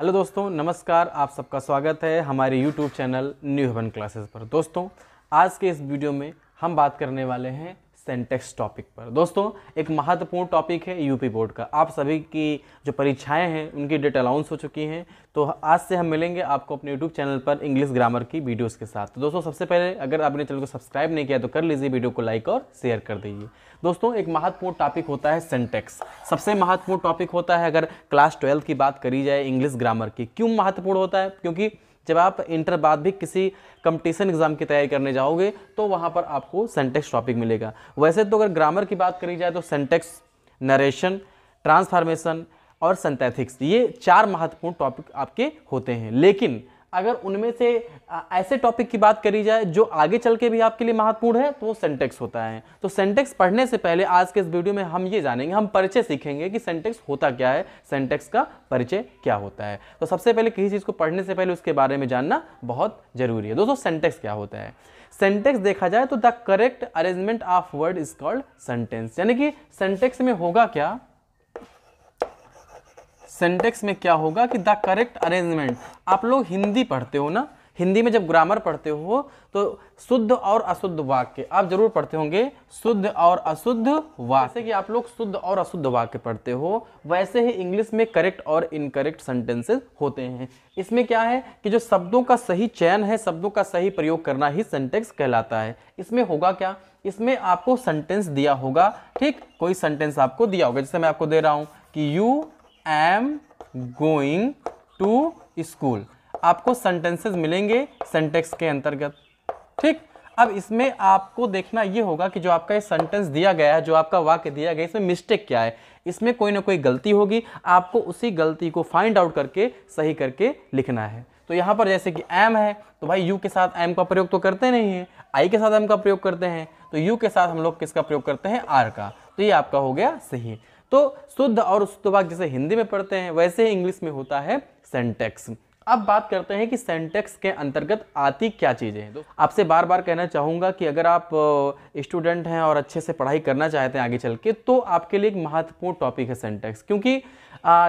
hello दोस्तों नमस्कार आप सबका स्वागत है हमारे YouTube channel New Heaven Classes पर दोस्तों आज के इस वीडियो में हम बात करने वाले हैं सेंटेक्स टॉपिक पर दोस्तों एक महत्वपूर्ण टॉपिक है यूपी बोर्ड का आप सभी की जो परीक्षाएं हैं उनकी डेट अलाउंस हो चुकी हैं तो आज से हम मिलेंगे आपको अपने यूट्यूब चैनल पर इंग्लिश ग्रामर की वीडियोस के साथ तो दोस्तों सबसे पहले अगर आपने चैनल को सब्सक्राइब नहीं किया तो कर लीजिए वीडियो को लाइक और शेयर कर दीजिए दोस्तों एक महत्वपूर्ण टॉपिक होता है सेंटेक्स सबसे महत्वपूर्ण टॉपिक होता है अगर क्लास ट्वेल्थ की बात करी जाए इंग्लिश ग्रामर की क्यों महत्वपूर्ण होता है क्योंकि जब आप इंटर बाद भी किसी कंपटीशन एग्ज़ाम की तैयारी करने जाओगे तो वहाँ पर आपको सेंटेक्स टॉपिक मिलेगा वैसे तो अगर ग्रामर की बात करी जाए तो सेंटेक्स नरेशन ट्रांसफार्मेशन और संतैथिक्स ये चार महत्वपूर्ण टॉपिक आपके होते हैं लेकिन अगर उनमें से ऐसे टॉपिक की बात करी जाए जो आगे चल के भी आपके लिए महत्वपूर्ण है तो वो सेंटेक्स होता है तो सेंटेक्स पढ़ने से पहले आज के इस वीडियो में हम ये जानेंगे हम परिचय सीखेंगे कि सेंटेक्स होता क्या है सेंटेक्स का परिचय क्या होता है तो सबसे पहले किसी चीज़ को पढ़ने से पहले उसके बारे में जानना बहुत ज़रूरी है दोस्तों सेंटेक्स क्या होता है सेंटेक्स देखा जाए तो the correct arrangement of word is called sentence यानी कि सेंटेक्स में होगा क्या सेंटेक्स में क्या होगा कि द करेक्ट अरेंजमेंट आप लोग हिंदी पढ़ते हो ना हिंदी में जब ग्रामर पढ़ते हो तो शुद्ध और अशुद्ध वाक्य आप जरूर पढ़ते होंगे शुद्ध और अशुद्ध वाक्य जैसे कि आप लोग शुद्ध और अशुद्ध वाक्य पढ़ते हो वैसे ही इंग्लिश में करेक्ट और इनकरेक्ट सेंटेंसेस होते हैं इसमें क्या है कि जो शब्दों का सही चयन है शब्दों का सही प्रयोग करना ही सेंटेंस कहलाता है इसमें होगा क्या इसमें आपको सेंटेंस दिया होगा ठीक कोई सेंटेंस आपको दिया होगा जैसे मैं आपको दे रहा हूँ कि you am going to school आपको सेंटेंसेस मिलेंगे सेंटेक्स के अंतर्गत ठीक अब इसमें आपको देखना ये होगा कि जो आपका ये सेंटेंस दिया गया है जो आपका वाक्य दिया गया इसमें मिस्टेक क्या है इसमें कोई ना कोई गलती होगी आपको उसी गलती को फाइंड आउट करके सही करके लिखना है तो यहाँ पर जैसे कि एम है तो भाई यू के साथ एम का प्रयोग तो करते नहीं है आई के साथ एम का प्रयोग करते हैं तो यू के साथ हम लोग किसका प्रयोग करते हैं आर का तो ये आपका हो गया सही तो शुद्ध और शुद्ध वाक्य जैसे हिंदी में पढ़ते हैं वैसे ही इंग्लिश में होता है सेंटेक्स अब बात करते हैं कि सेंटेक्स के अंतर्गत आती क्या चीज़ें हैं तो आपसे बार बार कहना चाहूँगा कि अगर आप स्टूडेंट हैं और अच्छे से पढ़ाई करना चाहते हैं आगे चल के तो आपके लिए एक महत्वपूर्ण टॉपिक है सेंटेक्स क्योंकि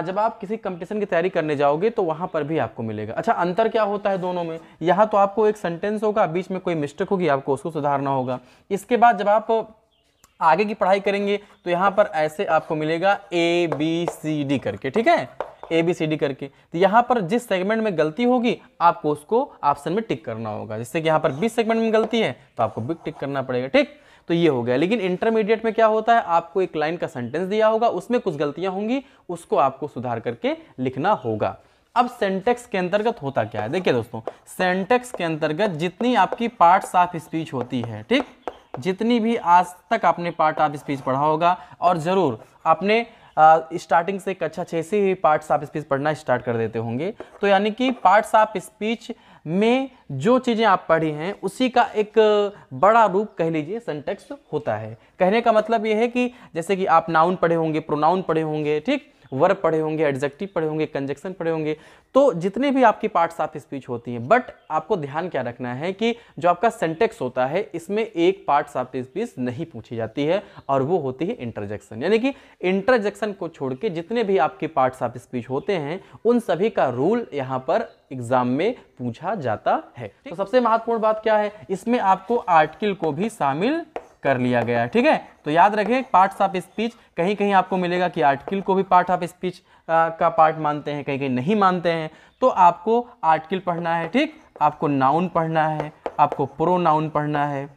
जब आप किसी कंपटीशन की तैयारी करने जाओगे तो वहाँ पर भी आपको मिलेगा अच्छा अंतर क्या होता है दोनों में यहाँ तो आपको एक सेंटेंस होगा बीच में कोई मिस्टेक होगी आपको उसको सुधारना होगा इसके बाद जब आप आगे की पढ़ाई करेंगे तो यहाँ पर ऐसे आपको मिलेगा ए बी सी डी करके ठीक है ए बी सी डी करके तो यहाँ पर जिस सेगमेंट में गलती होगी आपको उसको ऑप्शन में टिक करना होगा जैसे कि यहाँ पर बी सेगमेंट में गलती है तो आपको बिग टिक करना पड़ेगा ठीक तो ये हो गया लेकिन इंटरमीडिएट में क्या होता है आपको एक लाइन का सेंटेंस दिया होगा उसमें कुछ गलतियाँ होंगी उसको आपको सुधार करके लिखना होगा अब सेंटेक्स के अंतर्गत होता क्या है देखिए दोस्तों सेंटेक्स के अंतर्गत जितनी आपकी पार्ट्स ऑफ स्पीच होती है ठीक जितनी भी आज तक आपने पार्ट ऑफ़ स्पीच पढ़ा होगा और ज़रूर आपने स्टार्टिंग से कक्षा छः से ही पार्ट्स ऑफ स्पीच पढ़ना स्टार्ट कर देते होंगे तो यानी कि पार्ट्स ऑफ स्पीच में जो चीज़ें आप पढ़ी हैं उसी का एक बड़ा रूप कह लीजिए सेंटेक्स होता है कहने का मतलब ये है कि जैसे कि आप नाउन पढ़े होंगे प्रोनाउन पढ़े होंगे ठीक वर्ब पढ़े होंगे एडजेक्टिव पढ़े होंगे कंजेक्शन पढ़े होंगे तो जितने भी आपकी पार्ट्स ऑफ स्पीच होती हैं बट आपको ध्यान क्या रखना है कि जो आपका सेंटेक्स होता है इसमें एक पार्ट्स ऑफ स्पीच नहीं पूछी जाती है और वो होती है इंटरजेक्शन यानी कि इंटरजेक्शन को छोड़ के जितने भी आपके पार्ट्स ऑफ स्पीच होते हैं उन सभी का रूल यहाँ पर एग्जाम में पूछा जाता है तो सबसे महत्वपूर्ण बात क्या है इसमें आपको आर्टिकल को भी शामिल कर लिया गया है ठीक है तो याद रखें पार्ट्स ऑफ स्पीच कहीं कहीं आपको मिलेगा कि आर्टिकल को भी पार्ट ऑफ स्पीच का पार्ट मानते हैं कहीं कहीं नहीं मानते हैं तो आपको आर्टिकल पढ़ना है ठीक आपको नाउन पढ़ना है आपको प्रो नाउन पढ़ना है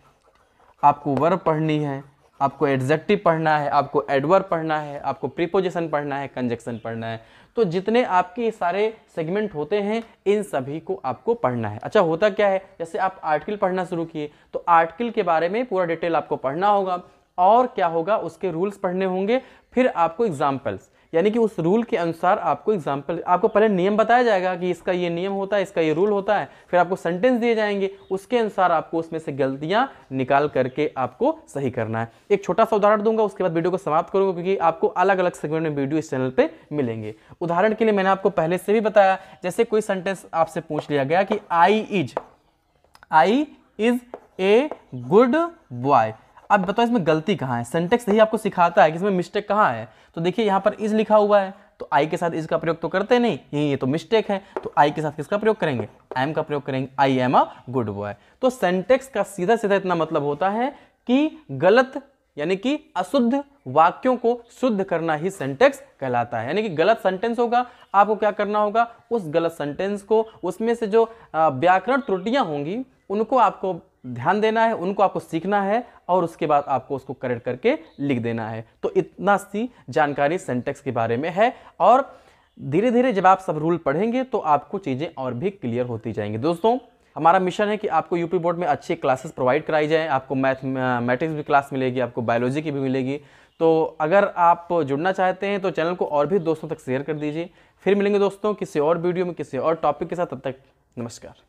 आपको वर्ब पढ़नी है आपको एडजेक्टिव पढ़ना है आपको एडवर्ब पढ़ना है आपको प्रीपोजिशन पढ़ना है कंजक्शन पढ़ना है तो जितने आपके सारे सेगमेंट होते हैं इन सभी को आपको पढ़ना है अच्छा होता क्या है जैसे आप आर्टिकल पढ़ना शुरू किए तो आर्टिकल के बारे में पूरा डिटेल आपको पढ़ना होगा और क्या होगा उसके रूल्स पढ़ने होंगे फिर आपको एग्जाम्पल्स यानी कि उस रूल के अनुसार आपको एग्जाम्पल आपको पहले नियम बताया जाएगा कि इसका ये नियम होता है इसका ये रूल होता है फिर आपको सेंटेंस दिए जाएंगे उसके अनुसार आपको उसमें से गलतियां निकाल करके आपको सही करना है एक छोटा सा उदाहरण दूंगा उसके बाद वीडियो को समाप्त करूंगा क्योंकि आपको अलग अलग सेगमेंट में वीडियो इस चैनल पर मिलेंगे उदाहरण के लिए मैंने आपको पहले से भी बताया जैसे कोई सेंटेंस आपसे पूछ लिया गया कि I is I is a good boy अब बताओ इसमें गलती कहाँ है सेंटेक्स यही आपको सिखाता है कि इसमें मिस्टेक कहाँ है तो देखिए यहाँ पर इज लिखा हुआ है तो आई के साथ इज का प्रयोग तो करते नहीं यही ये तो मिस्टेक है तो आई के साथ किसका प्रयोग करेंगे एम का प्रयोग करेंगे I am a good boy तो सेंटेक्स का सीधा सीधा इतना मतलब होता है कि गलत यानी कि अशुद्ध वाक्यों को शुद्ध करना ही सेंटेक्स कहलाता है यानी कि गलत सेंटेंस होगा आपको क्या करना होगा उस गलत सेंटेंस को उसमें से जो व्याकरण त्रुटियां होंगी उनको आपको ध्यान देना है उनको आपको सीखना है और उसके बाद आपको उसको करेक्ट करके लिख देना है तो इतना सी जानकारी सेंटेक्स के बारे में है और धीरे धीरे जब आप सब रूल पढ़ेंगे तो आपको चीज़ें और भी क्लियर होती जाएंगी दोस्तों हमारा मिशन है कि आपको यूपी बोर्ड में अच्छी क्लासेस प्रोवाइड कराई जाए आपको मैथ मैथमेटिक्स भी क्लास मिलेगी आपको बायोलॉजी की भी मिलेगी तो अगर आप जुड़ना चाहते हैं तो चैनल को और भी दोस्तों तक शेयर कर दीजिए फिर मिलेंगे दोस्तों किसी और वीडियो में किसी और टॉपिक के साथ तब तक नमस्कार